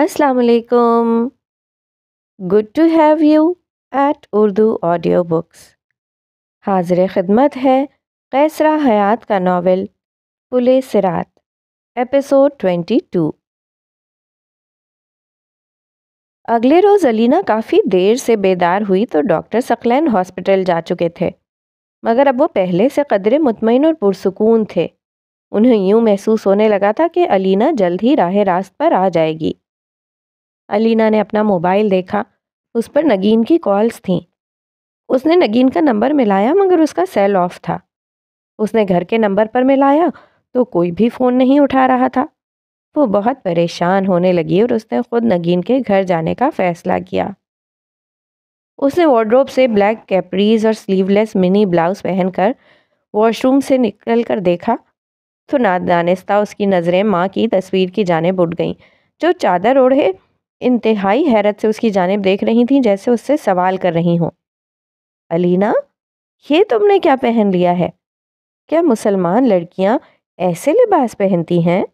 अस्सलाम वालेकुम good to have you at Urdu audio books हाजिर खदमत है कैसरा हयात का नावल पुले सिरात एपिसोड ट्वेंटी टू अगले रोज़ अलीना काफ़ी देर से बेदार हुई तो डॉक्टर सकलैन हॉस्पिटल जा चुके थे मगर अब वो पहले से क़दर मुतमिन और पुरसकून थे उन्हें यूं महसूस होने लगा था कि अलीना जल्द ही राह रास्त पर आ जाएगी अलीना ने अपना मोबाइल देखा उस पर नगीन की कॉल्स थीं उसने नगीन का नंबर मिलाया मगर उसका सेल ऑफ था उसने घर के नंबर पर मिलाया तो कोई भी फ़ोन नहीं उठा रहा था वो बहुत परेशान होने लगी और उसने ख़ुद नगीन के घर जाने का फ़ैसला किया उसने वार्ड्रोब से ब्लैक कैपरीज और स्लीवलेस मिनी ब्लाउज़ पहनकर वॉशरूम से निकल कर देखा तो नादानिस्ता उसकी नज़रें माँ की तस्वीर की जानेब बुट गईं जो चादर ओढ़े इंतहाई हैरत से उसकी जानब देख रही थी जैसे उससे सवाल कर रही हूँ अलीना ये तुमने क्या पहन लिया है क्या मुसलमान लड़कियाँ ऐसे लिबास पहनती हैं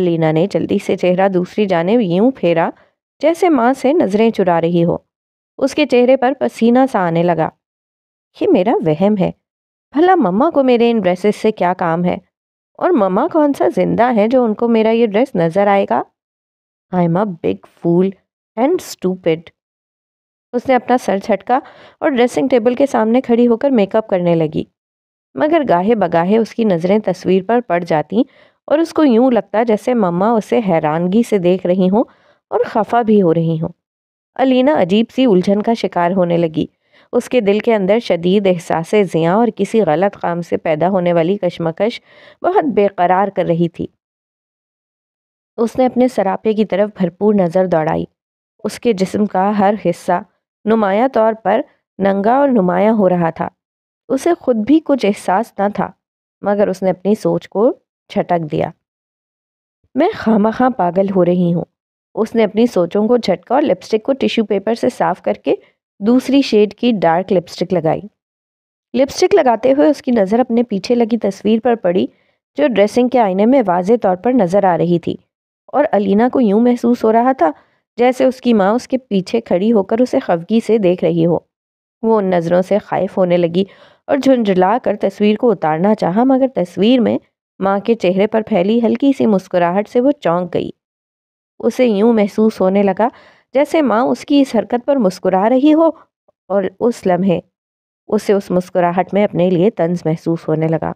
अलीना ने जल्दी से चेहरा दूसरी जानब यूं फेरा जैसे माँ से नज़रें चुरा रही हो उसके चेहरे पर पसीना सा आने लगा ये मेरा वहम है भला मम्मा को मेरे इन ड्रेसेस से क्या काम है और मम्मा कौन सा जिंदा है जो उनको मेरा ये ड्रेस नज़र आएगा I am a big fool and stupid उसने अपना सर झटका और ड्रेसिंग टेबल के सामने खड़ी होकर मेकअप करने लगी मगर गाहे बगाहे उसकी नज़रें तस्वीर पर पड़ जाती और उसको यूं लगता जैसे मम्मा उसे हैरानगी से देख रही हों और खफा भी हो रही हों अलीना अजीब सी उलझन का शिकार होने लगी उसके दिल के अंदर शदीद एहसास ज़ियाँ और किसी गलत काम से पैदा होने वाली कशमकश बहुत बेकरार कर रही थी उसने अपने सरापे की तरफ भरपूर नज़र दौड़ाई उसके जिस्म का हर हिस्सा नुमाया तौर पर नंगा और नुमाया हो रहा था उसे खुद भी कुछ एहसास न था मगर उसने अपनी सोच को झटक दिया मैं खां पागल हो रही हूँ उसने अपनी सोचों को झटका और लिपस्टिक को टिश्यू पेपर से साफ करके दूसरी शेड की डार्क लिपस्टिक लगाई लिपस्टिक लगाते हुए उसकी नज़र अपने पीछे लगी तस्वीर पर पड़ी जो ड्रेसिंग के आईने में वाज तौर पर नज़र आ रही थी और अलीना को यूं महसूस हो रहा था जैसे उसकी माँ उसके पीछे खड़ी होकर उसे खफगी से देख रही हो वो उन नज़रों से खाइफ होने लगी और झुंझुला कर तस्वीर को उतारना चाहा मगर तस्वीर में माँ के चेहरे पर फैली हल्की सी मुस्कुराहट से वो चौंक गई उसे यूं महसूस होने लगा जैसे माँ उसकी इस हरकत पर मुस्कुरा रही हो और उस लम्हे उसे उस मुस्कुराहट में अपने लिए तंज महसूस होने लगा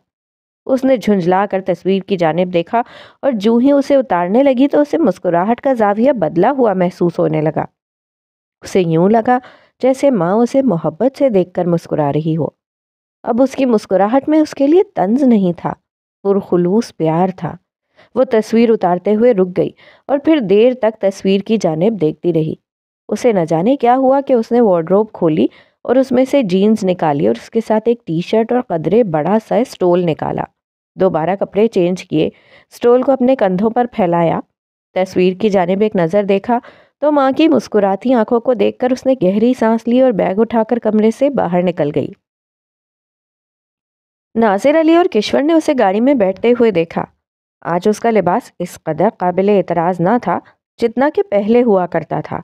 उसने झुंझलाकर तस्वीर की जानब देखा और जूं ही उसे उतारने लगी तो उसे मुस्कुराहट का जाविया बदला हुआ महसूस होने लगा उसे यूं लगा जैसे माँ उसे मोहब्बत से देखकर मुस्कुरा रही हो अब उसकी मुस्कुराहट में उसके लिए तंज नहीं था पुरखलूस प्यार था वो तस्वीर उतारते हुए रुक गई और फिर देर तक तस्वीर की जानब देखती रही उसे न जाने क्या हुआ कि उसने वार्ड्रोब खोली और उसमें से जीन्स निकाली और उसके साथ एक टी शर्ट और कदरे बड़ा सा स्टोल निकाला दोबारा कपड़े चेंज किए स्टोल को अपने कंधों पर फैलाया तस्वीर की जानब एक नज़र देखा तो माँ की मुस्कुराती आंखों को देखकर उसने गहरी सांस ली और बैग उठाकर कमरे से बाहर निकल गई नाजिर अली और किश्वर ने उसे गाड़ी में बैठते हुए देखा आज उसका लिबास इस कदर काबिल एतराज़ ना था जितना कि पहले हुआ करता था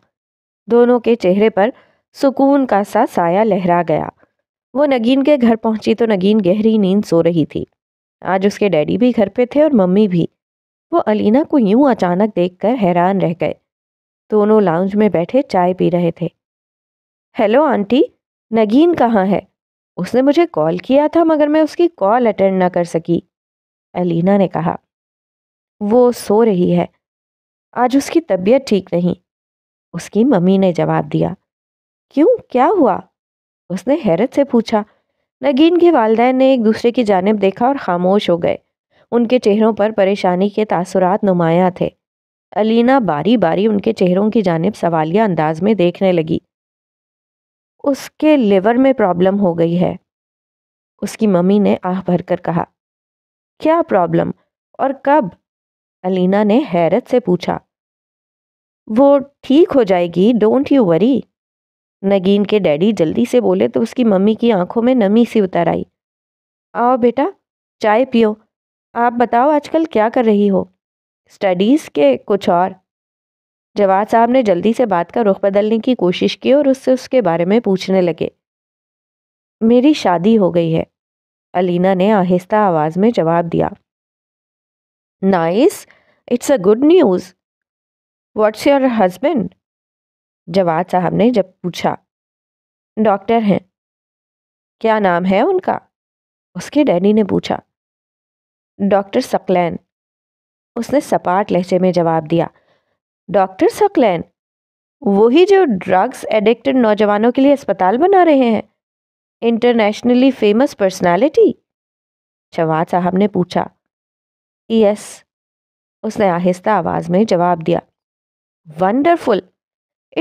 दोनों के चेहरे पर सुकून का सा साया लहरा गया वो नगीन के घर पहुंची तो नगीन गहरी नींद सो रही थी आज उसके डैडी भी घर पे थे और मम्मी भी वो अलीना को यूं अचानक देखकर हैरान रह गए दोनों लाउंज में बैठे चाय पी रहे थे हेलो आंटी नगीन कहाँ है उसने मुझे कॉल किया था मगर मैं उसकी कॉल अटेंड ना कर सकी अलीना ने कहा वो सो रही है आज उसकी तबीयत ठीक नहीं उसकी मम्मी ने जवाब दिया क्यों क्या हुआ उसने हैरत से पूछा नगीन के वालदेन ने एक दूसरे की जानब देखा और खामोश हो गए उनके चेहरों पर परेशानी के तसरत नुमाया थे अलीना बारी बारी उनके चेहरों की जानब सवालिया अंदाज में देखने लगी उसके लिवर में प्रॉब्लम हो गई है उसकी मम्मी ने आह भर कर कहा क्या प्रॉब्लम और कब अलीना ने हैरत से पूछा वो ठीक हो जाएगी डोंट यू वरी नगीन के डैडी जल्दी से बोले तो उसकी मम्मी की आंखों में नमी सी उतर आई आओ बेटा चाय पियो आप बताओ आजकल क्या कर रही हो स्टडीज़ के कुछ और जवाद साहब ने जल्दी से बात का रुख बदलने की कोशिश की और उससे उसके बारे में पूछने लगे मेरी शादी हो गई है अलीना ने आहिस्ता आवाज़ में जवाब दिया nice it's a good news what's your husband Jawad साहब ने जब पूछा डॉक्टर हैं क्या नाम है उनका उसके डैडी ने पूछा डॉक्टर सकलैन उसने सपाट लहजे में जवाब दिया डॉक्टर सकलैन वही जो ड्रग्स एडिक्टेड नौजवानों के लिए अस्पताल बना रहे हैं इंटरनेशनली फेमस पर्सनालिटी जवाद साहब ने पूछा यस उसने आहिस्ता आवाज़ में जवाब दिया wonderful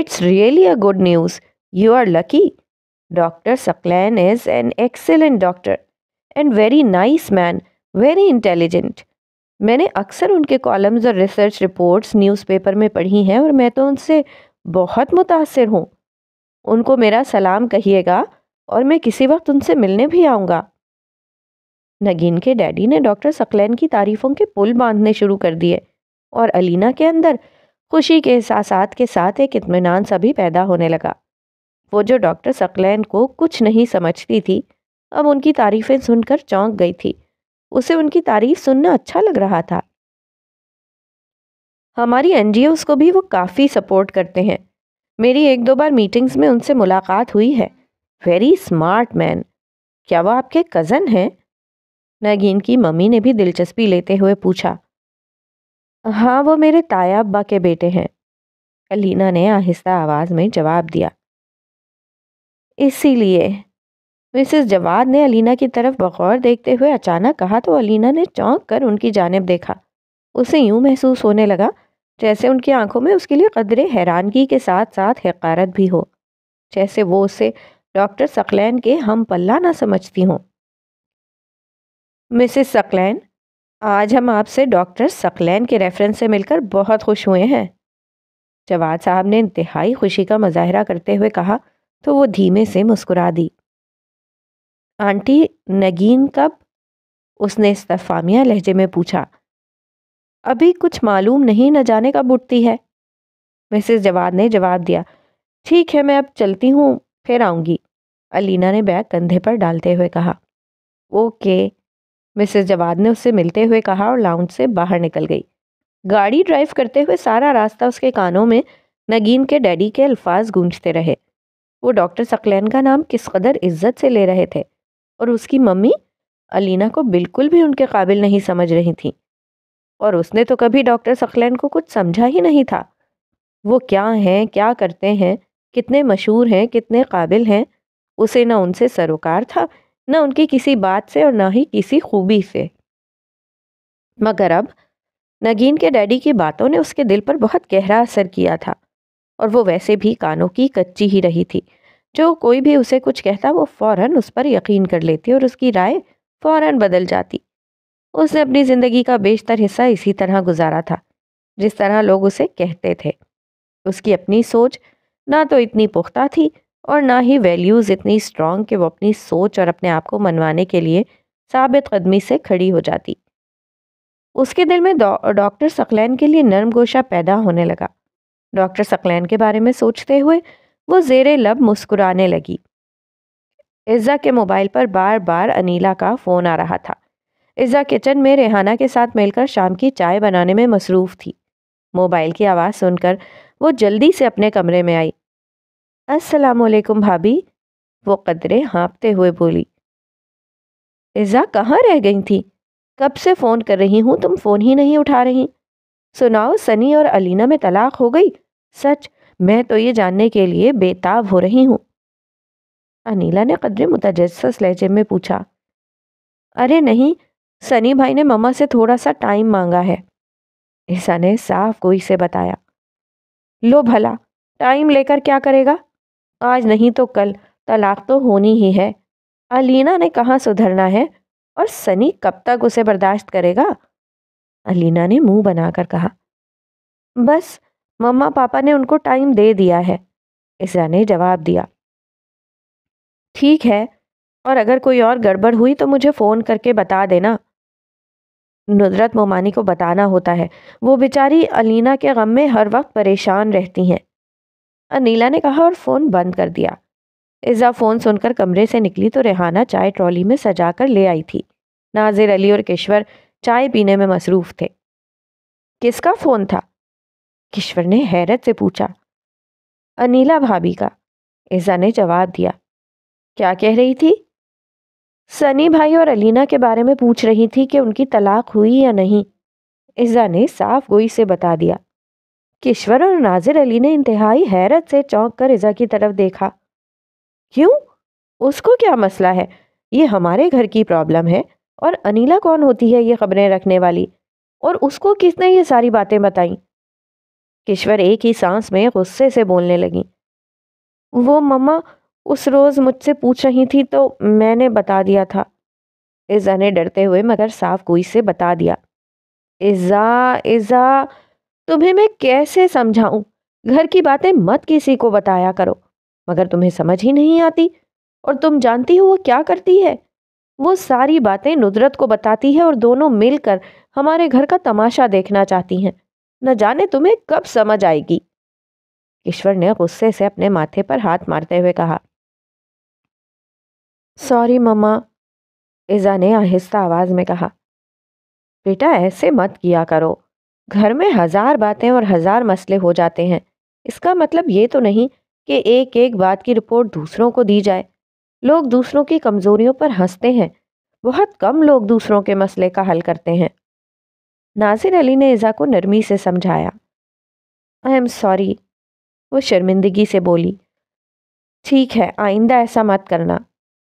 It's really a good news. You are lucky. Dr. Saklan is an excellent doctor and very nice man, very intelligent. मैंने अक्सर उनके कॉलम्स और रिसर्च रिपोर्ट्स न्यूज़पेपर में पढ़ी हैं और मैं तो उनसे बहुत मुतासर हूँ उनको मेरा सलाम कहिएगा और मैं किसी वक्त उनसे मिलने भी आऊँगा नगीन के डैडी ने डॉक्टर सकलैन की तारीफ़ों के पुल बांधने शुरू कर दिए और अलीना के अंदर खुशी के एहसास के साथ एक इतमान सा भी पैदा होने लगा वो जो डॉक्टर सकलैन को कुछ नहीं समझती थी अब उनकी तारीफ़ें सुनकर चौंक गई थी उसे उनकी तारीफ सुनना अच्छा लग रहा था हमारी एन को भी वो काफ़ी सपोर्ट करते हैं मेरी एक दो बार मीटिंग्स में उनसे मुलाकात हुई है वेरी स्मार्ट मैन क्या वो आपके कज़न हैं नगीन की मम्मी ने भी दिलचस्पी लेते हुए पूछा हाँ वो मेरे ताया अब्बा के बेटे हैं अलीना ने आहिस्ता आवाज़ में जवाब दिया इसीलिए मिसेस जवाद ने अलीना की तरफ बगौर देखते हुए अचानक कहा तो अलीना ने चौंक कर उनकी जानब देखा उसे यूं महसूस होने लगा जैसे उनकी आंखों में उसके लिए कदरे हैरानगी के साथ साथ हकारत भी हो जैसे वो उसे डॉक्टर सकलैन के हम पल्ला ना समझती हों मिसेस सकलैन आज हम आपसे डॉक्टर सकलैन के रेफरेंस से मिलकर बहुत खुश हुए हैं जवाद साहब ने इंतहाई खुशी का मुजाहरा करते हुए कहा तो वो धीमे से मुस्कुरा दी आंटी नगीन कब उसने इस्तफामिया लहजे में पूछा अभी कुछ मालूम नहीं न जाने कब उठती है मिसेस जवाद ने जवाब दिया ठीक है मैं अब चलती हूँ फिर आऊँगी अलीना ने बैग कंधे पर डालते हुए कहा ओके मिसेस जवाद ने उससे मिलते हुए कहा और लाउंज से बाहर निकल गई गाड़ी ड्राइव करते हुए सारा रास्ता उसके कानों में नगीन के डैडी के अल्फाज गूंजते रहे वो डॉक्टर सकलैन का नाम किस कदर इज्जत से ले रहे थे और उसकी मम्मी अलीना को बिल्कुल भी उनके काबिल नहीं समझ रही थी और उसने तो कभी डॉक्टर सकलैन को कुछ समझा ही नहीं था वो क्या हैं क्या करते हैं कितने मशहूर हैं कितने काबिल हैं उसे न उनसे सरोकार था न उनकी किसी बात से और न ही किसी खूबी से मगर अब नगीन के डैडी की बातों ने उसके दिल पर बहुत गहरा असर किया था और वो वैसे भी कानों की कच्ची ही रही थी जो कोई भी उसे कुछ कहता वो फौरन उस पर यकीन कर लेती और उसकी राय फौरन बदल जाती उसने अपनी ज़िंदगी का बेशतर हिस्सा इसी तरह गुजारा था जिस तरह लोग उसे कहते थे उसकी अपनी सोच ना तो इतनी पुख्ता थी और ना ही वैल्यूज़ इतनी स्ट्रांग कि वो अपनी सोच और अपने आप को मनवाने के लिए साबित कदमी से खड़ी हो जाती उसके दिल में डॉक्टर सकलैन के लिए नर्म गोशा पैदा होने लगा डॉक्टर सकलैन के बारे में सोचते हुए वो जेर लब मुस्कुराने लगी इज़ा के मोबाइल पर बार बार अनीला का फ़ोन आ रहा था इज़ा किचन में रेहाना के साथ मिलकर शाम की चाय बनाने में मसरूफ़ थी मोबाइल की आवाज़ सुनकर वो जल्दी से अपने कमरे में आई असलकुम भाभी वो कदरे हाँपते हुए बोली इज़ा कहाँ रह गई थी कब से फ़ोन कर रही हूँ तुम फ़ोन ही नहीं उठा रही सुनाओ सनी और अलीना में तलाक हो गई सच मैं तो ये जानने के लिए बेताब हो रही हूँ अनिला ने कदरे मुतजस लहजे में पूछा अरे नहीं सनी भाई ने ममा से थोड़ा सा टाइम मांगा है ईसा ने साफ गोई से बताया लो भला टाइम लेकर क्या करेगा आज नहीं तो कल तलाक तो होनी ही है अलीना ने कहाँ सुधरना है और सनी कब तक उसे बर्दाश्त करेगा अलीना ने मुंह बनाकर कहा बस मम्मा पापा ने उनको टाइम दे दिया है इसरा ने जवाब दिया ठीक है और अगर कोई और गड़बड़ हुई तो मुझे फ़ोन करके बता देना नुदरत मोमानी को बताना होता है वो बेचारी अलीना के गम में हर वक्त परेशान रहती हैं अनिला ने कहा और फ़ोन बंद कर दिया इज़ा फ़ोन सुनकर कमरे से निकली तो रेहाना चाय ट्रॉली में सजा कर ले आई थी नाजिर अली और किश्वर चाय पीने में मसरूफ़ थे किसका फ़ोन था किश्वर ने हैरत से पूछा अनीला भाभी का ईज़ा ने जवाब दिया क्या कह रही थी सनी भाई और अलीना के बारे में पूछ रही थी कि उनकी तलाक हुई या नहीं ईज़ा ने साफ गोई से बता दिया किश्वर और नाजिर अली ने इंतहाई हैरत से चौंक कर रजा की तरफ देखा क्यों उसको क्या मसला है ये हमारे घर की प्रॉब्लम है और अनिला कौन होती है ये खबरें रखने वाली और उसको किसने ये सारी बातें बताई किश्वर एक ही सांस में गुस्से से बोलने लगी वो मम्मा उस रोज़ मुझसे पूछ रही थी तो मैंने बता दिया था इज़ा ने डरते हुए मगर साफ कोई से बता दिया इज़ा इज़ा तुम्हें मैं कैसे समझाऊं घर की बातें मत किसी को बताया करो मगर तुम्हें समझ ही नहीं आती और तुम जानती हो वो क्या करती है वो सारी बातें नुदरत को बताती है और दोनों मिलकर हमारे घर का तमाशा देखना चाहती हैं न जाने तुम्हें कब समझ आएगी ईश्वर ने गुस्से से अपने माथे पर हाथ मारते हुए कहा सॉरी मम्मा ईजा ने आहिस्ता आवाज़ में कहा बेटा ऐसे मत किया करो घर में हज़ार बातें और हज़ार मसले हो जाते हैं इसका मतलब ये तो नहीं कि एक एक बात की रिपोर्ट दूसरों को दी जाए लोग दूसरों की कमज़ोरियों पर हंसते हैं बहुत कम लोग दूसरों के मसले का हल करते हैं नाजिर अली ने ईज़ा को नरमी से समझाया आई एम सॉरी वो शर्मिंदगी से बोली ठीक है आइंदा ऐसा मत करना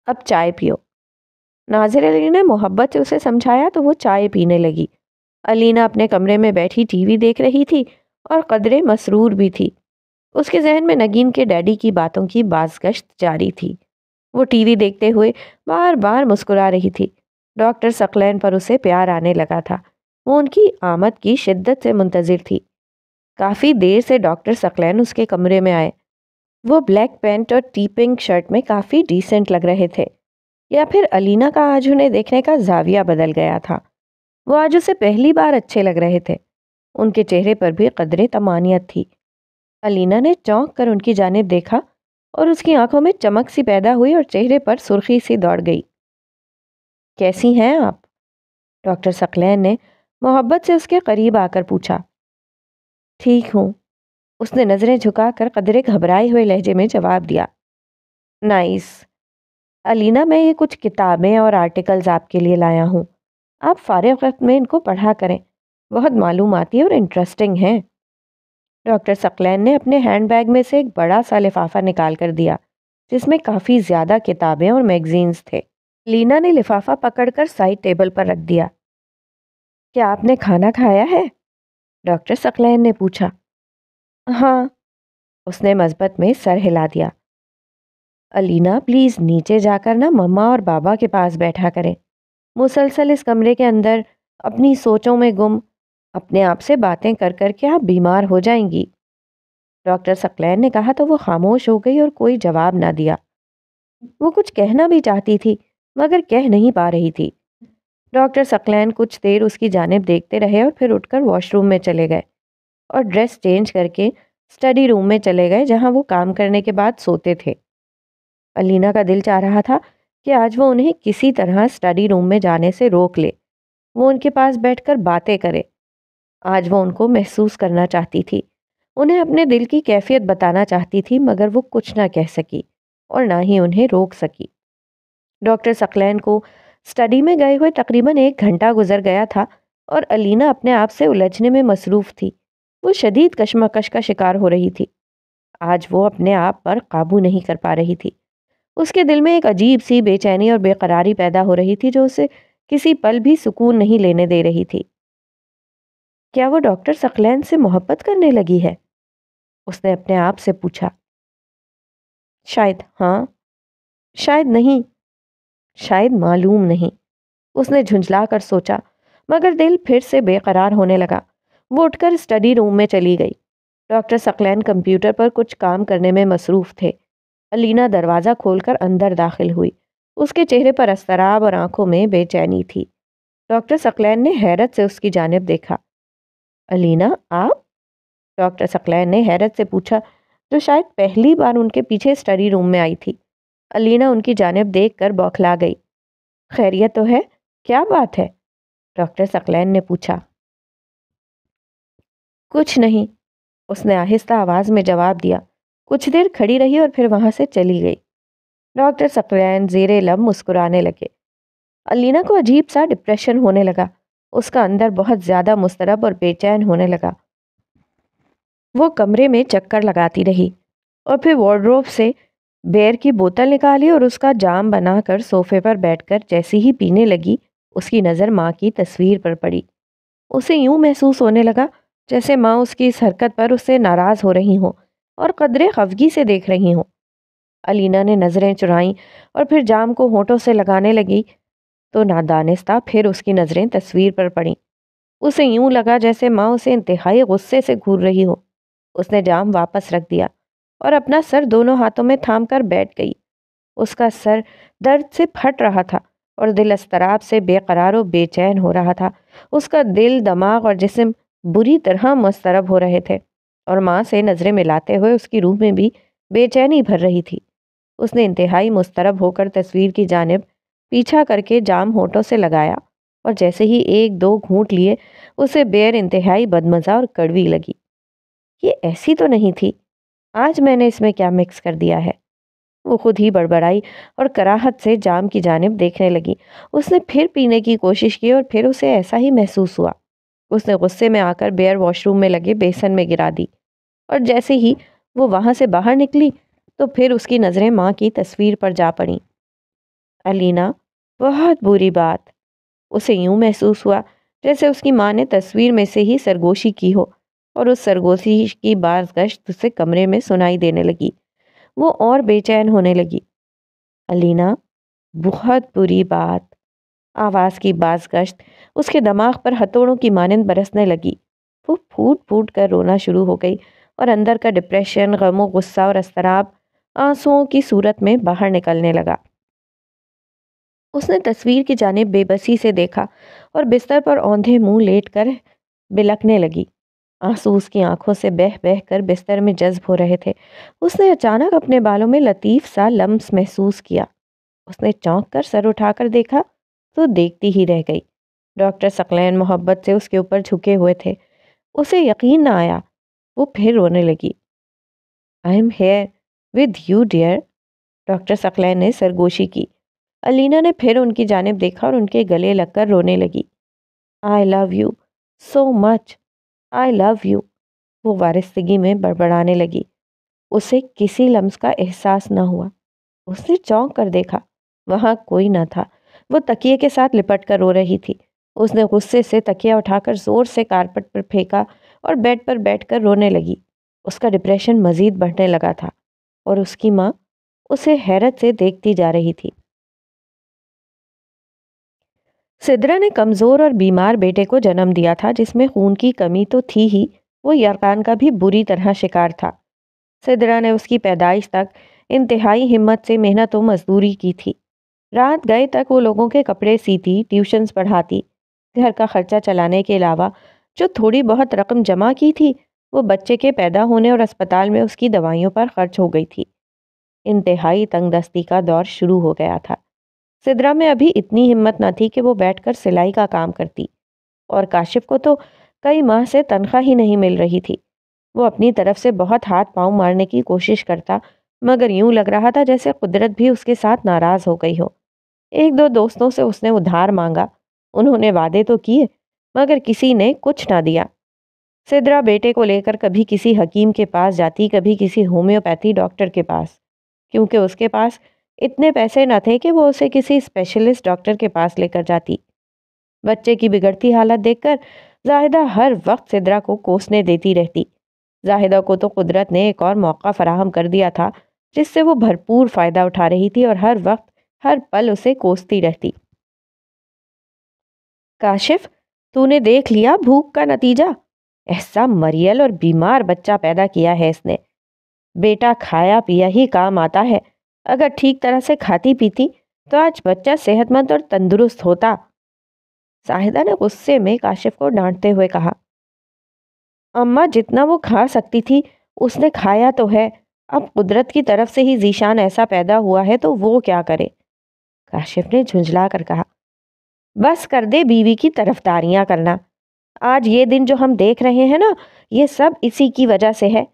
अब चाय पियो नाजिर अली ने मोहब्बत से उसे समझाया तो वो चाय पीने लगी अलीना अपने कमरे में बैठी टीवी देख रही थी और कदरे मसरूर भी थी उसके जहन में नगीन के डैडी की बातों की बाजगश्त जारी थी वो टीवी देखते हुए बार बार मुस्कुरा रही थी डॉक्टर सकलैन पर उसे प्यार आने लगा था वो उनकी आमद की शिद्दत से मुंतज़र थी काफ़ी देर से डॉक्टर सकलैन उसके कमरे में आए वो ब्लैक पैंट और टी पिंक शर्ट में काफ़ी डिसेंट लग रहे थे या फिर अलीना का आज उन्हें देखने का जाविया बदल गया था वो आज उसे पहली बार अच्छे लग रहे थे उनके चेहरे पर भी कदरे तमानियत थी अलीना ने चौंक कर उनकी जानब देखा और उसकी आंखों में चमक सी पैदा हुई और चेहरे पर सुर्खी सी दौड़ गई कैसी हैं आप डॉक्टर सकलैन ने मोहब्बत से उसके करीब आकर पूछा ठीक हूँ उसने नज़रें झुकाकर कदरे घबराए हुए लहजे में जवाब दिया नाइस अलीना मैं ये कुछ किताबें और आर्टिकल्स आपके लिए लाया हूँ आप फ़ारग वक्त में इनको पढ़ा करें बहुत मालूमती और इंटरेस्टिंग हैं डॉक्टर सकलैन ने अपने हैंड बैग में से एक बड़ा सा लिफाफा निकाल कर दिया जिसमें काफ़ी ज़्यादा किताबें और मैगजीन्स थे लीना ने लिफाफा पकड़कर साइड टेबल पर रख दिया क्या आपने खाना खाया है डॉक्टर सकलैन ने पूछा हाँ उसने मस्बत में सर हिला दिया अलीना प्लीज़ नीचे जाकर ना मम्मा और बाबा के पास बैठा करें मुसलसल इस कमरे के अंदर अपनी सोचों में गुम अपने आप से बातें कर कर के आप बीमार हो जाएंगी डॉक्टर सकलैन ने कहा तो वो खामोश हो गई और कोई जवाब ना दिया वो कुछ कहना भी चाहती थी मगर कह नहीं पा रही थी डॉक्टर सकलैन कुछ देर उसकी जानब देखते रहे और फिर उठकर वॉशरूम में चले गए और ड्रेस चेंज करके स्टडी रूम में चले गए जहां वो काम करने के बाद सोते थे अलीना का दिल चाह रहा था कि आज वो उन्हें किसी तरह स्टडी रूम में जाने से रोक ले वो उनके पास बैठकर बातें करे आज वो उनको महसूस करना चाहती थी उन्हें अपने दिल की कैफियत बताना चाहती थी मगर वो कुछ ना कह सकी और ना ही उन्हें रोक सकी डॉक्टर सकलैन को स्टडी में गए हुए तकरीबन एक घंटा गुजर गया था और अलीना अपने आप से उलझने में मसरूफ़ थी वो शदीद कशमकश का शिकार हो रही थी आज वो अपने आप पर काबू नहीं कर पा रही थी उसके दिल में एक अजीब सी बेचैनी और बेकरारी पैदा हो रही थी जो उसे किसी पल भी सुकून नहीं लेने दे रही थी क्या वो डॉक्टर सकलैन से मोहब्बत करने लगी है उसने अपने आप से पूछा शायद हाँ शायद नहीं शायद मालूम नहीं उसने झुंझला कर सोचा मगर दिल फिर से बेकरार होने लगा वो उठकर स्टडी रूम में चली गई डॉक्टर सकलैन कंप्यूटर पर कुछ काम करने में मसरूफ़ थे अलीना दरवाज़ा खोलकर अंदर दाखिल हुई उसके चेहरे पर अस्तराब और आंखों में बेचैनी थी डॉक्टर सकलैन ने हैरत से उसकी जानब देखा अलीना आप डॉक्टर सकलैन ने हैरत से पूछा जो शायद पहली बार उनके पीछे स्टडी रूम में आई थी अलीना उनकी जानब देख कर बौखला गई खैरियत तो है क्या बात है डॉक्टर सकलैन ने पूछा कुछ नहीं उसने आहिस्ता आवाज़ में जवाब दिया कुछ देर खड़ी रही और फिर वहाँ से चली गई डॉक्टर सत्यनारायण जेरे लम मुस्कुराने लगे अलीना को अजीब सा डिप्रेशन होने लगा उसका अंदर बहुत ज़्यादा मुस्तरब और बेचैन होने लगा वो कमरे में चक्कर लगाती रही और फिर वार्ड्रोब से बेर की बोतल निकाली और उसका जाम बनाकर सोफे पर बैठकर जैसी ही पीने लगी उसकी नज़र माँ की तस्वीर पर पड़ी उसे यूं महसूस होने लगा जैसे माँ उसकी इस हरकत पर उससे नाराज़ हो रही हों और कदरे खफगी से देख रही हूँ अलीना ने नज़रें चुराईं और फिर जाम को होठों से लगाने लगी तो नादानिस्ता फिर उसकी नज़रें तस्वीर पर पड़ी उसे यूं लगा जैसे माँ उसे इंतहाई गुस्से से घूर रही हो उसने जाम वापस रख दिया और अपना सर दोनों हाथों में थाम कर बैठ गई उसका सर दर्द से फट रहा था और दिल अस्तराब से बेकरार बेचैन हो रहा था उसका दिल दिमाग और जिस्म बुरी तरह मस्तरब हो रहे थे और माँ से नज़रें मिलाते हुए उसकी रूह में भी बेचैनी भर रही थी उसने इंतहाई मुस्तरब होकर तस्वीर की जानब पीछा करके जाम होठों से लगाया और जैसे ही एक दो घूंट लिए उसे बेर इंतहाई बदमज़ा और कड़वी लगी ये ऐसी तो नहीं थी आज मैंने इसमें क्या मिक्स कर दिया है वो खुद ही बड़बड़ाई और कराहत से जाम की जानब देखने लगी उसने फिर पीने की कोशिश की और फिर उसे ऐसा ही महसूस हुआ उसने गुस्से में आकर बेयर वॉशरूम में लगे बेसन में गिरा दी और जैसे ही वो वहाँ से बाहर निकली तो फिर उसकी नज़रें माँ की तस्वीर पर जा पड़ी अलीना बहुत बुरी बात उसे यूँ महसूस हुआ जैसे उसकी माँ ने तस्वीर में से ही सरगोशी की हो और उस सरगोशी की बाज गश्त उसे कमरे में सुनाई देने लगी वो और बेचैन होने लगी अलीना बहुत बुरी बात आवाज़ की बाज़ गश्त उसके दिमाग पर हथौड़ों की मानंद बरसने लगी वो फूट फूट कर रोना शुरू हो गई और अंदर का डिप्रेशन गमो गुस्सा और अस्तराब आंसुओं की सूरत में बाहर निकलने लगा उसने तस्वीर की जानब बेबसी से देखा और बिस्तर पर औंधे मुंह लेट कर बिलकने लगी आंसू उसकी आंखों से बह बह कर बिस्तर में जज्ब हो रहे थे उसने अचानक अपने बालों में लतीफ़ सा लम्स महसूस किया उसने चौंक कर सर उठाकर देखा तो देखती ही रह गई डॉक्टर सकलैन मोहब्बत से उसके ऊपर झुके हुए थे उसे यकीन ना आया वो फिर रोने लगी I am here with you dear doctor Saqlain ने सरगोशी की अलीना ने फिर उनकी जानब देखा और उनके गले लगकर रोने लगी I love you so much I love you वो वारिस्तगी में बड़बड़ाने लगी उसे किसी लम्स का एहसास न हुआ उसने चौंक कर देखा वहाँ कोई ना था वो तकिए के साथ लिपट कर रो रही थी उसने गुस्से से तकिया उठाकर ज़ोर से कारपेट पर फेंका और बेड पर बैठकर रोने लगी उसका डिप्रेशन मज़ीद बढ़ने लगा था और उसकी माँ उसे हैरत से देखती जा रही थी सिद्रा ने कमज़ोर और बीमार बेटे को जन्म दिया था जिसमें खून की कमी तो थी ही वो यरकान का भी बुरी तरह शिकार था सिद्रा ने उसकी पैदाइश तक इंतहाई हिम्मत से मेहनत व मजदूरी की थी रात गए तक वो लोगों के कपड़े सीती ट्यूशन्स पढ़ाती घर का खर्चा चलाने के अलावा जो थोड़ी बहुत रकम जमा की थी वो बच्चे के पैदा होने और अस्पताल में उसकी दवाइयों पर खर्च हो गई थी इंतहाई तंगदस्ती का दौर शुरू हो गया था सिद्रा में अभी इतनी हिम्मत न थी कि वो बैठकर सिलाई का काम करती और काशिफ को तो कई माह से तनख्वाह ही नहीं मिल रही थी वो अपनी तरफ से बहुत हाथ पांव मारने की कोशिश करता मगर यूं लग रहा था जैसे कुदरत भी उसके साथ नाराज हो गई हो एक दो दोस्तों से उसने उधार मांगा उन्होंने वादे तो किए मगर किसी ने कुछ ना दिया सिद्रा बेटे को लेकर कभी किसी हकीम के पास जाती कभी किसी होम्योपैथी डॉक्टर के पास क्योंकि उसके पास इतने पैसे न थे कि वो उसे किसी स्पेशलिस्ट डॉक्टर के पास लेकर जाती बच्चे की बिगड़ती हालत देखकर जाहिदा हर वक्त सिद्रा को कोसने देती रहती जाहिदा को तो कुदरत ने एक और मौका फराहम कर दिया था जिससे वो भरपूर फ़ायदा उठा रही थी और हर वक्त हर पल उसे कोसती रहती काशिफ तूने देख लिया भूख का नतीजा ऐसा मरियल और बीमार बच्चा पैदा किया है इसने बेटा खाया पिया ही काम आता है अगर ठीक तरह से खाती पीती तो आज बच्चा सेहतमंद और तंदुरुस्त होता साहिदा ने गुस्से में काशिफ को डांटते हुए कहा अम्मा जितना वो खा सकती थी उसने खाया तो है अब कुदरत की तरफ से ही जीशान ऐसा पैदा हुआ है तो वो क्या करे काशिफ ने झुंझला कर कहा बस कर दे बीवी की तरफदारियां करना आज ये दिन जो हम देख रहे हैं ना ये सब इसी की वजह से है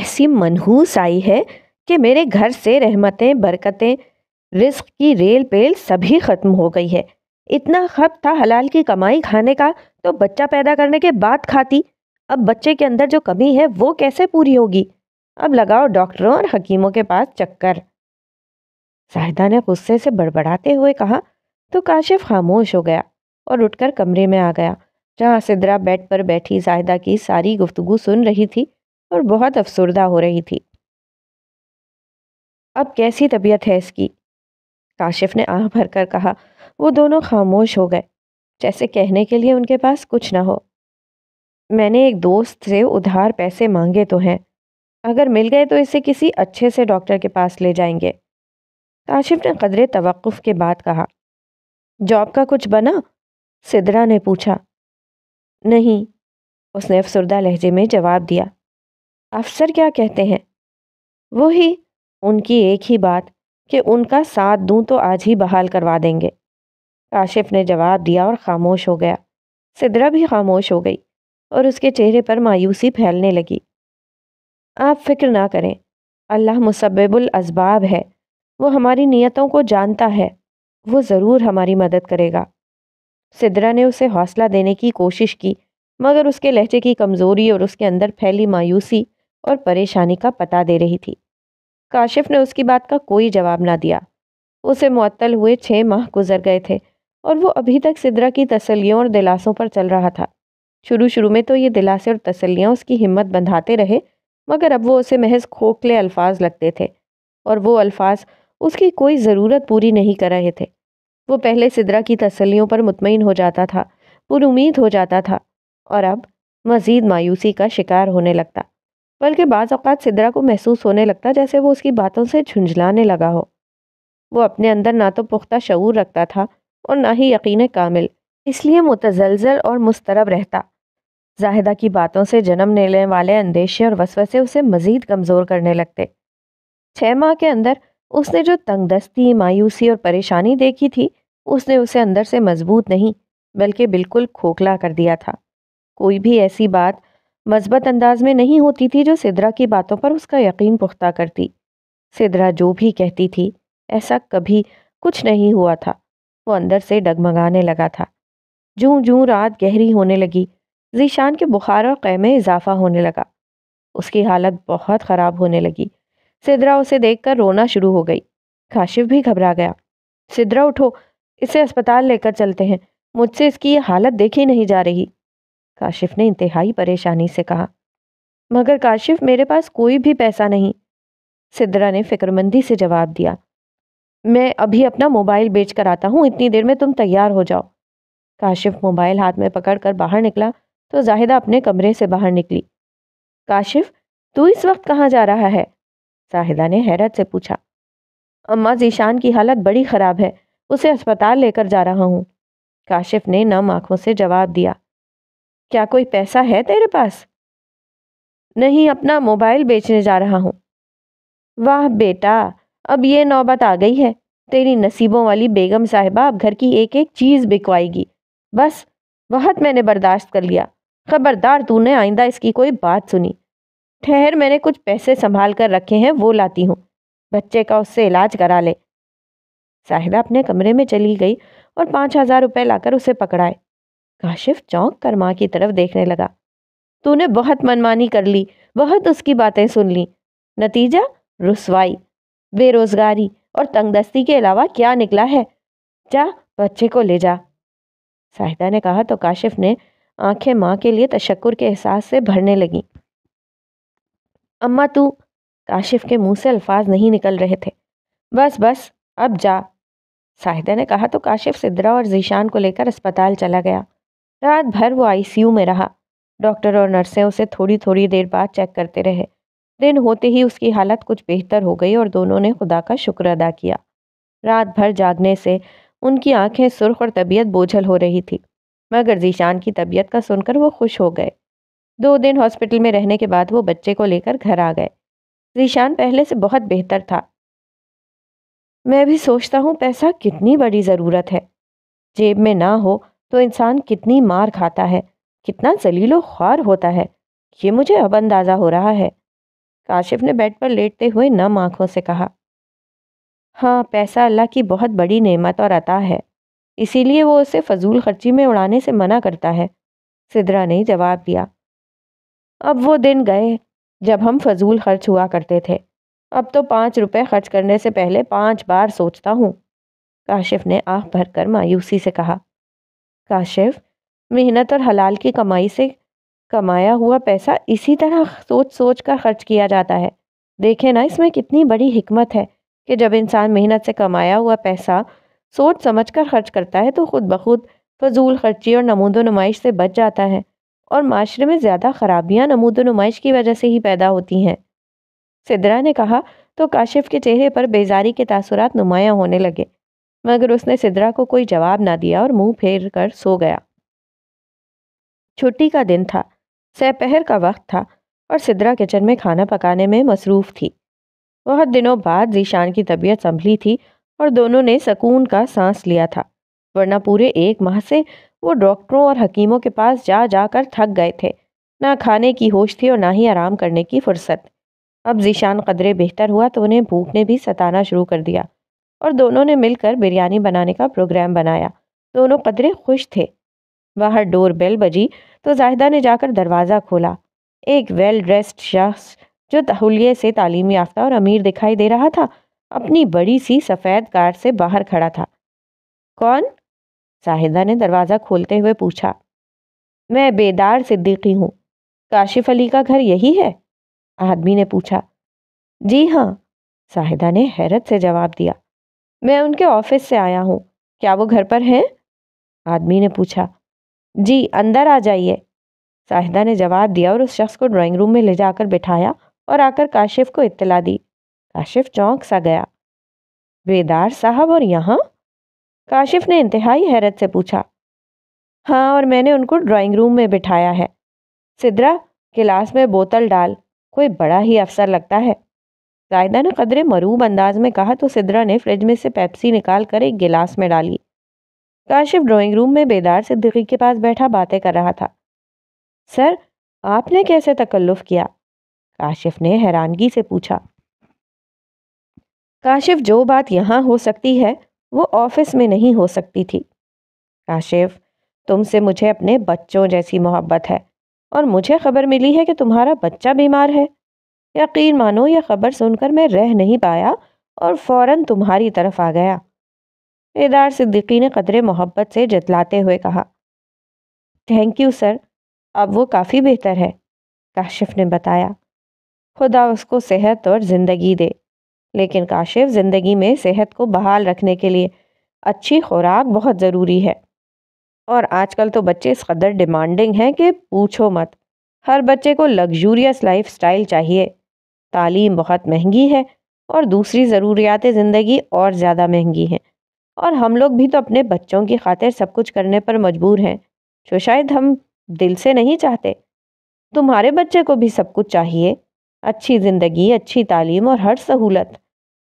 ऐसी मनहूस आई है कि मेरे घर से रहमतें बरकतें रिस्क की रेल पेल सभी ख़त्म हो गई है इतना खप था हलाल की कमाई खाने का तो बच्चा पैदा करने के बाद खाती अब बच्चे के अंदर जो कमी है वो कैसे पूरी होगी अब लगाओ डॉक्टरों और हकीमों के पास चक्कर साहिदा ने गुस्से से बड़बड़ाते हुए कहा तो काशिफ खामोश हो गया और उठकर कमरे में आ गया जहाँ सिद्रा बेड पर बैठी साहिदा की सारी गुफ्तगु सुन रही थी और बहुत अफसरदा हो रही थी अब कैसी तबीयत है इसकी काशिफ ने आह भर कर कहा वो दोनों खामोश हो गए जैसे कहने के लिए उनके पास कुछ ना हो मैंने एक दोस्त से उधार पैसे मांगे तो हैं अगर मिल गए तो इसे किसी अच्छे से डॉक्टर के पास ले जाएंगे काशिफ ने कदरे तवक़ के बाद कहा जॉब का कुछ बना सिदरा ने पूछा नहीं उसने अफसरदा लहजे में जवाब दिया अफसर क्या कहते हैं वो ही उनकी एक ही बात कि उनका साथ दूं तो आज ही बहाल करवा देंगे काशिफ ने जवाब दिया और ख़ामोश हो गया सिदरा भी खामोश हो गई और उसके चेहरे पर मायूसी फैलने लगी आप फिक्र ना करें अल्लाह मुसब्बुल अजबाब है वो हमारी नियतों को जानता है वो ज़रूर हमारी मदद करेगा सिद्रा ने उसे हौसला देने की कोशिश की मगर उसके लहजे की कमज़ोरी और उसके अंदर फैली मायूसी और परेशानी का पता दे रही थी काशिफ ने उसकी बात का कोई जवाब ना दिया उसे मअतल हुए छः माह गुजर गए थे और वो अभी तक सिद्रा की तसलियों और दिलासों पर चल रहा था शुरू शुरू में तो ये दिलासे और तसल्लियाँ उसकी हिम्मत बंधाते रहे मगर अब वो उसे महज खोखले अल्फाज लगते थे और वो अल्फाज उसकी कोई ज़रूरत पूरी नहीं कर रहे थे वो पहले सिदरा की तसलियों पर मुतमिन हो जाता था पुरुद हो जाता था और अब मज़ीद मायूसी का शिकार होने लगता बल्कि बाज़ अवत सिदरा को महसूस होने लगता जैसे वो उसकी बातों से झुंझलाने लगा हो वो अपने अंदर ना तो पुख्ता शूर रखता था और ना ही यकीन कामिल इसलिए मुतजलजल और मुस्तरब रहता जाहिदा की बातों से जन्म लेने वाले अंदेशे और वसवसे उसे मज़ीद कमज़ोर करने लगते छः माह के अंदर उसने जो तंगदस्ती मायूसी और परेशानी देखी थी उसने उसे अंदर से मजबूत नहीं बल्कि बिल्कुल खोखला कर दिया था कोई भी ऐसी बात मस्बत अंदाज में नहीं होती थी जो सिदरा की बातों पर उसका यकीन पुख्ता करती सिदरा जो भी कहती थी ऐसा कभी कुछ नहीं हुआ था वो अंदर से डगमगाने लगा था जूं जूं रात गहरी होने लगी जीशान के बुखार और कैमे इजाफा होने लगा उसकी हालत बहुत ख़राब होने लगी सिदरा उसे देखकर रोना शुरू हो गई काशिफ भी घबरा गया सिदरा उठो इसे अस्पताल लेकर चलते हैं मुझसे इसकी ये हालत देखी नहीं जा रही काशिफ ने इंतहाई परेशानी से कहा मगर काशिफ मेरे पास कोई भी पैसा नहीं सिदरा ने फिक्रमंदी से जवाब दिया मैं अभी अपना मोबाइल बेच कर आता हूँ इतनी देर में तुम तैयार हो जाओ काशिफ मोबाइल हाथ में पकड़कर बाहर निकला तो जाहिदा अपने कमरे से बाहर निकली काशिफ तू इस वक्त कहाँ जा रहा है जाहिदा ने हैरत से पूछा अम्मा जीशान की हालत बड़ी ख़राब है उसे अस्पताल लेकर जा रहा हूँ काशिफ ने नम आंखों से जवाब दिया क्या कोई पैसा है तेरे पास नहीं अपना मोबाइल बेचने जा रहा हूँ वाह बेटा अब ये नौबत आ गई है तेरी नसीबों वाली बेगम साहिबा अब घर की एक एक चीज़ बिकवाएगी बस बहुत मैंने बर्दाश्त कर लिया खबरदार तूने आइंदा इसकी कोई बात सुनी ठहर मैंने कुछ पैसे संभाल कर रखे हैं वो लाती हूँ बच्चे का उससे इलाज करा ले साहिबा अपने कमरे में चली गई और पाँच हजार रुपये लाकर उसे पकड़ाए काशिफ चौंक कर माँ की तरफ देखने लगा तूने बहुत मनमानी कर ली बहुत उसकी बातें सुन ली नतीजा रसवाई बेरोजगारी और तंगदस्ती के अलावा क्या निकला है जा बच्चे को ले जा साहिदा ने कहा तो काशिफ ने आंखें माँ के लिए तशक्कुर के एहसास से भरने लगीं अम्मा तू काशिफ के मुंह से अल्फाज नहीं निकल रहे थे बस बस अब जा साहिदा ने कहा तो काशिफ सिद्रा और जीशान को लेकर अस्पताल चला गया रात भर वो आईसीयू में रहा डॉक्टर और नर्सें उसे थोड़ी थोड़ी देर बाद चेक करते रहे दिन होते ही उसकी हालत कुछ बेहतर हो गई और दोनों ने खुदा का शुक्र अदा किया रात भर जागने से उनकी आंखें सुर्ख और तबीयत बोझल हो रही थी मगर जीशान की तबीयत का सुनकर वो खुश हो गए दो दिन हॉस्पिटल में रहने के बाद वो बच्चे को लेकर घर आ गए जीशान पहले से बहुत बेहतर था मैं भी सोचता हूँ पैसा कितनी बड़ी ज़रूरत है जेब में ना हो तो इंसान कितनी मार खाता है कितना जलीलो ख्वार होता है ये मुझे अब अंदाज़ा हो रहा है काशिफ ने बेड पर लेटते हुए नम आँखों से कहा हाँ पैसा अल्लाह की बहुत बड़ी नेमत और अता है इसीलिए वो उसे फजूल खर्ची में उड़ाने से मना करता है सिदरा ने जवाब दिया अब वो दिन गए जब हम फजूल खर्च हुआ करते थे अब तो पाँच रुपये खर्च करने से पहले पाँच बार सोचता हूँ काशिफ ने आँख भर कर मायूसी से कहा काशिफ मेहनत और हलाल की कमाई से कमाया हुआ पैसा इसी तरह सोच सोच कर खर्च किया जाता है देखे ना इसमें कितनी बड़ी हिकमत है कि जब इंसान मेहनत से कमाया हुआ पैसा सोच समझ कर खर्च करता है तो ख़ुद बखुद फजूल खर्ची और नमूद नुमाइश से बच जाता है और माशरे में ज़्यादा खराबियाँ नमूद नुमाइश की वजह से ही पैदा होती हैं सिद्रा ने कहा तो काशिफ के चेहरे पर बेजारी के तासुरात नुमायाँ होने लगे मगर उसने सिद्रा को कोई जवाब ना दिया और मुंह फेर कर सो गया छुट्टी का दिन था सहपहर का वक्त था और सिद्रा किचन में खाना पकाने में मसरूफ़ थी बहुत दिनों बाद जीशान की तबीयत संभली थी और दोनों ने सकून का सांस लिया था वरना पूरे एक माह से वो डॉक्टरों और हकीमों के पास जा जाकर थक गए थे ना खाने की होश थी और ना ही आराम करने की फुर्सत अब जीशान कदरे बेहतर हुआ तो उन्हें भूख ने भी सताना शुरू कर दिया और दोनों ने मिलकर बिरयानी बनाने का प्रोग्राम बनाया दोनों कदरे खुश थे बाहर डोर बेल बजी तो जाहिदा ने जाकर दरवाज़ा खोला एक वेल ड्रेस्ड शख्स जो तहुलिये से तालीम याफ्ता और अमीर दिखाई दे रहा था अपनी बड़ी सी सफ़ेद कार से बाहर खड़ा था कौन साहिदा ने दरवाज़ा खोलते हुए पूछा मैं बेदार सिद्दीकी हूँ काशिफ अली का घर यही है आदमी ने पूछा जी हाँ साहिदा ने हैरत से जवाब दिया मैं उनके ऑफिस से आया हूँ क्या वो घर पर हैं आदमी ने पूछा जी अंदर आ जाइए साहिदा ने जवाब दिया और उस शख्स को ड्राइंग रूम में ले जाकर बिठाया और आकर काशिफ को इत्तला दी काशिफ चौंक सा गया बेदार साहब और यहाँ काशिफ ने इंतहाई हैरत से पूछा हाँ और मैंने उनको ड्राइंग रूम में बिठाया है सिद्रा गिलास में बोतल डाल कोई बड़ा ही अफसर लगता है जायदा ने कदरे मरूब अंदाज में कहा तो सिद्रा ने फ्रिज में से पैप्सी निकाल कर एक गिलास में डाली काशिफ ड्राइंग रूम में बेदार सिद्दीकी के पास बैठा बातें कर रहा था सर आपने कैसे तकल्लुफ़ किया काशिफ ने हैरानगी से पूछा काशिफ जो बात यहाँ हो सकती है वो ऑफिस में नहीं हो सकती थी काशिफ तुमसे मुझे अपने बच्चों जैसी मोहब्बत है और मुझे खबर मिली है कि तुम्हारा बच्चा बीमार है यकीन मानो यह खबर सुनकर मैं रह नहीं पाया और फौरन तुम्हारी तरफ आ गया इदार सिद्दीकी ने कदरे मोहब्बत से जतलाते हुए कहा थैंक यू सर अब वो काफ़ी बेहतर है काशिफ ने बताया खुदा उसको सेहत और ज़िंदगी दे लेकिन काशिफ ज़िंदगी में सेहत को बहाल रखने के लिए अच्छी खुराक बहुत ज़रूरी है और आजकल तो बच्चे इस कदर डिमांडिंग हैं कि पूछो मत हर बच्चे को लग्जूरियस लाइफ स्टाइल चाहिए तालीम बहुत महंगी है और दूसरी ज़रूरियात ज़िंदगी और ज़्यादा महंगी हैं और हम लोग भी तो अपने बच्चों की खातिर सब कुछ करने पर मजबूर हैं जो शायद हम दिल से नहीं चाहते तुम्हारे बच्चे को भी सब कुछ चाहिए अच्छी ज़िंदगी अच्छी तालीम और हर सहूलत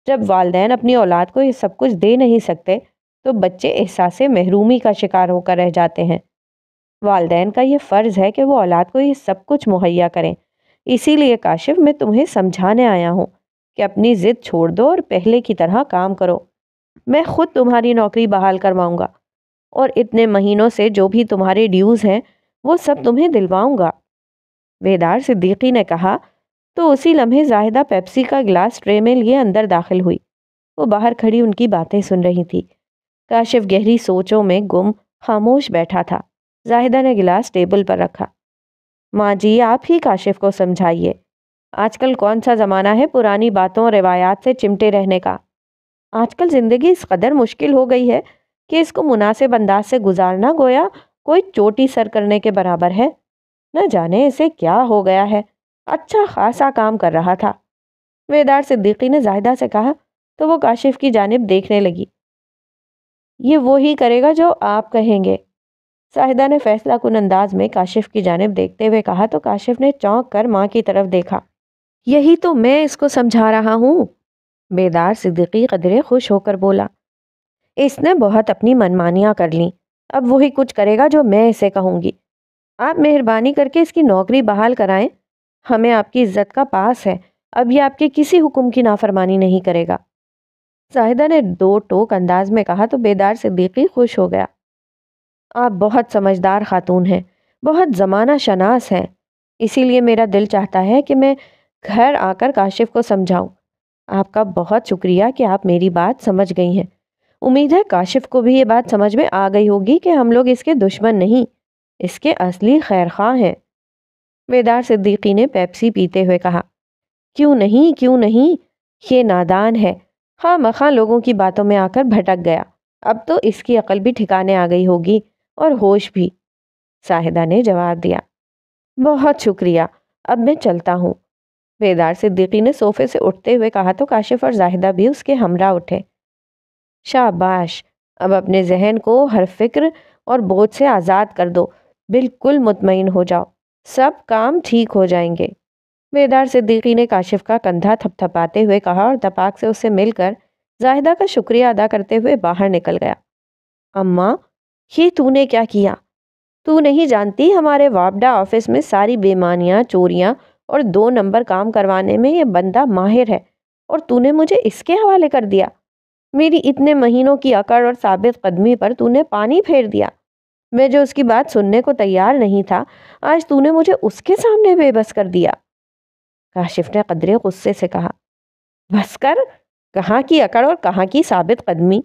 जब वालदे अपनी औलाद को ये सब कुछ दे नहीं सकते तो बच्चे एहसास महरूमी का शिकार होकर रह जाते हैं वालदे का ये फ़र्ज़ है कि वो औलाद को ये सब कुछ मुहैया करें इसीलिए काशिफ मैं तुम्हें समझाने आया हूँ कि अपनी ज़िद छोड़ दो और पहले की तरह काम करो मैं ख़ुद तुम्हारी नौकरी बहाल करवाऊँगा और इतने महीनों से जो भी तुम्हारे ड्यूज़ हैं वो सब तुम्हें दिलवाऊँगा वेदार सिद्दीकी ने कहा तो उसी लम्हे जाहिदा पेप्सी का गिलास ट्रे में लिए अंदर दाखिल हुई वो बाहर खड़ी उनकी बातें सुन रही थी काशिफ गहरी सोचों में गुम खामोश बैठा था जाहिदा ने गिलास टेबल पर रखा माँ जी आप ही काशिफ को समझाइए आजकल कौन सा ज़माना है पुरानी बातों और रिवायात से चिमटे रहने का आजकल ज़िंदगी इस कदर मुश्किल हो गई है कि इसको मुनासिब अंदाज से गुजारना गोया कोई चोटी सर करने के बराबर है न जाने इसे क्या हो गया है अच्छा खासा काम कर रहा था वेदार सिद्दीकी ने जाहिदा से कहा तो वो काशिफ की जानब देखने लगी ये वो ही करेगा जो आप कहेंगे साहिदा ने फैसला कुन अंदाज में काशिफ की जानब देखते हुए कहा तो काशिफ ने चौंक कर माँ की तरफ देखा यही तो मैं इसको समझा रहा हूँ बेदार सिद्दीकी कदरे खुश होकर बोला इसने बहुत अपनी मनमानियाँ कर ली अब वही कुछ करेगा जो मैं इसे कहूँगी आप मेहरबानी करके इसकी नौकरी बहाल कराएं हमें आपकी इज्जत का पास है अब ये आपके किसी हुक्म की नाफरमानी नहीं करेगा साहिदा ने दो टोक अंदाज में कहा तो बेदार सिद्दीकी खुश हो गया आप बहुत समझदार खातून हैं बहुत ज़माना शनास हैं इसीलिए मेरा दिल चाहता है कि मैं घर आकर काशिफ को समझाऊं। आपका बहुत शुक्रिया कि आप मेरी बात समझ गई हैं उम्मीद है काशिफ को भी ये बात समझ में आ गई होगी कि हम लोग इसके दुश्मन नहीं इसके असली खैर खां हैं वेदार सिद्दीकी ने पेप्सी पीते हुए कहा क्यों नहीं क्यों नहीं ये नादान है हाँ मखा लोगों की बातों में आकर भटक गया अब तो इसकी अकल भी ठिकाने आ गई होगी और होश भी साहिदा ने जवाब दिया बहुत शुक्रिया अब मैं चलता हूँ वेदार सिद्दीकी ने सोफे से उठते हुए कहा तो काशिफ और जाहिदा भी उसके हमरा उठे शाबाश अब अपने जहन को हर फिक्र और बोझ से आज़ाद कर दो बिल्कुल मुतमिन हो जाओ सब काम ठीक हो जाएंगे बेदार सिद्दीकी ने काशिफ का कंधा थपथपाते हुए कहा और दपाक से उससे मिलकर जाहिदा का शुक्रिया अदा करते हुए बाहर निकल गया अम्मा ये तूने क्या किया तू नहीं जानती हमारे वापडा ऑफिस में सारी बेमानियाँ चोरियाँ और दो नंबर काम करवाने में ये बंदा माहिर है और तूने मुझे इसके हवाले कर दिया मेरी इतने महीनों की अकड़ और साबित कदमी पर तूने पानी फेर दिया मैं जो उसकी बात सुनने को तैयार नहीं था आज तूने मुझे उसके सामने बेबस कर दिया काशिफ ने कदरे गुस्से से कहा बस कर कहाँ की अकड़ और कहाँ की साबित कदमी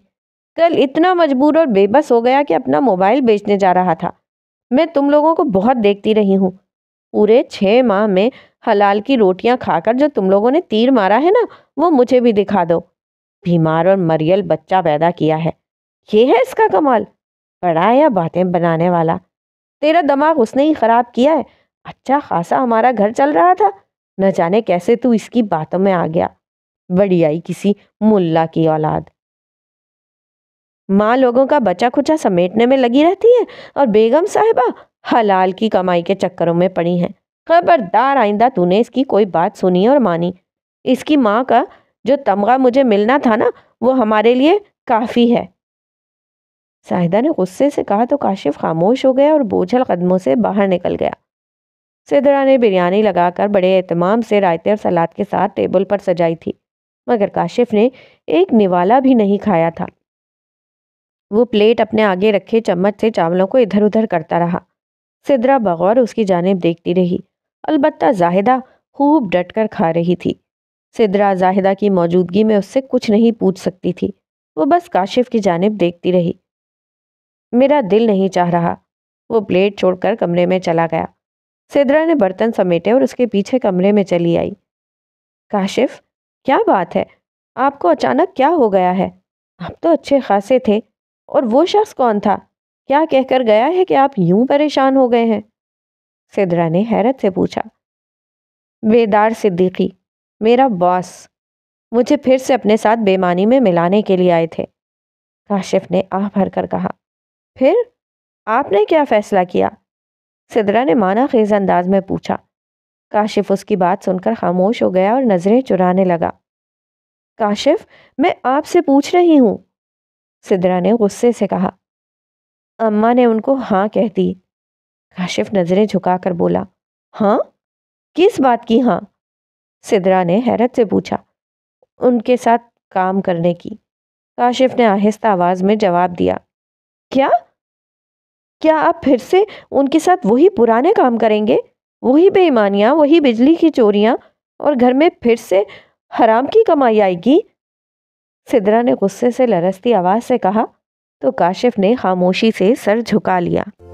कल इतना मजबूर और बेबस हो गया कि अपना मोबाइल बेचने जा रहा था मैं तुम लोगों को बहुत देखती रही हूँ पूरे छः माह में हलाल की रोटियां खाकर जो तुम लोगों ने तीर मारा है ना वो मुझे भी दिखा दो बीमार और मरियल बच्चा पैदा किया है ये है इसका कमाल पड़ा है या बातें बनाने वाला तेरा दिमाग उसने ही ख़राब किया है अच्छा खासा हमारा घर चल रहा था न जाने कैसे तू इसकी बातों में आ गया बड़ी आई किसी मुल्ला की औलाद माँ लोगों का बचा खुचा समेटने में लगी रहती है और बेगम साहिबा हलाल की कमाई के चक्करों में पड़ी हैं खबरदार आइंदा तूने इसकी कोई बात सुनी और मानी इसकी माँ का जो तमगा मुझे मिलना था ना वो हमारे लिए काफ़ी है साहिदा ने गुस्से से कहा तो काशिफ खामोश हो गया और बोझल कदमों से बाहर निकल गया सिदरा ने बिरयानी लगाकर बड़े अहतमाम से रायते और सलाद के साथ टेबल पर सजाई थी मगर काशिफ ने एक निवाला भी नहीं खाया था वो प्लेट अपने आगे रखे चम्मच से चावलों को इधर उधर करता रहा सिदरा बगौर उसकी जानब देखती रही अलबत्ता जाहिदा खूब डट कर खा रही थी सिदरा जाहिदा की मौजूदगी में उससे कुछ नहीं पूछ सकती थी वो बस काशिफ की जानब देखती रही मेरा दिल नहीं चाह रहा वो प्लेट छोड़कर कमरे में चला गया सिद्रा ने बर्तन समेटे और उसके पीछे कमरे में चली आई काशिफ क्या बात है आपको अचानक क्या हो गया है आप तो अच्छे खासे थे और वो शख्स कौन था क्या कहकर गया है कि आप यूं परेशान हो गए हैं सिद्रा ने हैरत से पूछा बेदार सिद्दीकी मेरा बॉस मुझे फिर से अपने साथ बेमानी में मिलाने के लिए आए थे काशिफ ने आह भर कर कहा फिर आपने क्या फैसला किया सिदरा ने माना खेज अंदाज में पूछा काशिफ उसकी बात सुनकर खामोश हो गया और नज़रें चुराने लगा काशिफ मैं आपसे पूछ रही हूँ सिदरा ने गुस्से से कहा अम्मा ने उनको हाँ कह दी काशिफ नज़रें झुकाकर बोला हाँ किस बात की हाँ सिदरा ने हैरत से पूछा उनके साथ काम करने की काशिफ ने आहिस्ता आवाज़ में जवाब दिया क्या क्या आप फिर से उनके साथ वही पुराने काम करेंगे वही बेईमानियाँ वही बिजली की चोरियाँ और घर में फिर से हराम की कमाई आएगी सिद्रा ने गुस्से से लरसती आवाज़ से कहा तो काशिफ ने खामोशी से सर झुका लिया